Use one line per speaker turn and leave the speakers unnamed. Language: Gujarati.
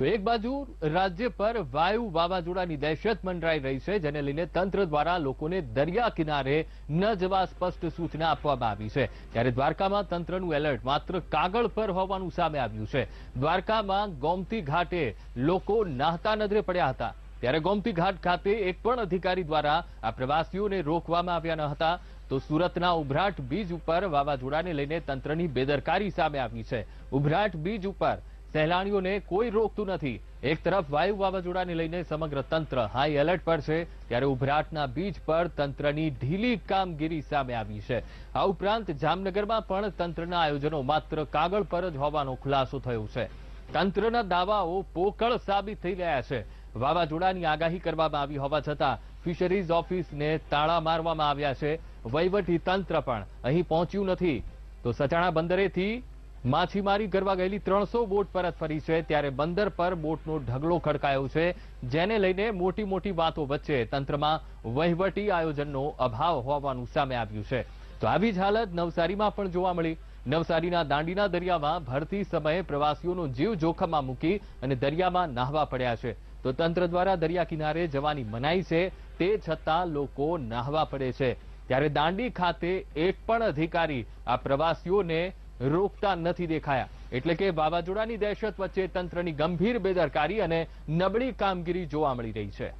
તો એક બાજુ રાજ્ય પર વાયુ વાવાઝોડાની દહેશત મંડરાઈ રહી છે જેને લઈને તંત્ર દ્વારા લોકોને દરિયા કિનારે ન જવા સ્પષ્ટ સૂચના આપવામાં આવી છે ત્યારે દ્વારકામાં તંત્રનું એલર્ટ માત્ર કાગળ પર હોવાનું સામે આવ્યું છે દ્વારકામાં ગોમતી ઘાટે લોકો નાહતા નજરે પડ્યા હતા ત્યારે ગોમતી ઘાટ ખાતે એક પણ અધિકારી દ્વારા આ પ્રવાસીઓને રોકવામાં આવ્યા ન હતા તો સુરતના ઉભરાટ બીજ ઉપર વાવાઝોડાને લઈને તંત્રની બેદરકારી સામે આવી છે ઉભરાટ બીજ ઉપર સહેલાણીઓને કોઈ રોકતું નથી એક તરફ વાયુ વાવાઝોડાને લઈને સમગ્ર તંત્ર હાઈ એલર્ટ પર છે ત્યારે ઉભરાટના બીજ પર તંત્રની ઢીલી કામગીરી સામે આવી છે આ ઉપરાંત જામનગરમાં પણ તંત્રના આયોજનો માત્ર કાગળ પર જ હોવાનો ખુલાસો થયો છે તંત્રના દાવાઓ પોકળ સાબિત થઈ રહ્યા છે વાવાઝોડાની આગાહી કરવામાં આવી હોવા છતાં ફિશરીઝ ઓફિસને તાળા મારવામાં આવ્યા છે વહીવટી તંત્ર પણ અહીં પહોંચ્યું નથી તો સચાણા બંદરેથી માછીમારી કરવા ગયેલી ત્રણસો બોટ પરત ફરી છે ત્યારે બંદર પર બોટનો ઢગલો ખડકાયો છે જેને લઈને મોટી મોટી વાતો વચ્ચે તંત્રમાં વહીવટી આયોજનનો અભાવ હોવાનું સામે આવ્યું છે તો આવી જ હાલત નવસારીમાં પણ જોવા મળી નવસારીના દાંડીના દરિયામાં ભરતી સમયે પ્રવાસીઓનો જીવ જોખમમાં મૂકી અને દરિયામાં નાહવા પડ્યા છે તો તંત્ર દ્વારા દરિયા કિનારે જવાની મનાઈ છે તે છતાં લોકો નાહવા પડે છે ત્યારે દાંડી ખાતે એક પણ અધિકારી આ પ્રવાસીઓને રોકતા નથી દેખાયા એટલે કે વાવાઝોડાની દહેશત વચ્ચે તંત્રની ગંભીર બેદરકારી અને નબળી કામગીરી જોવા મળી રહી છે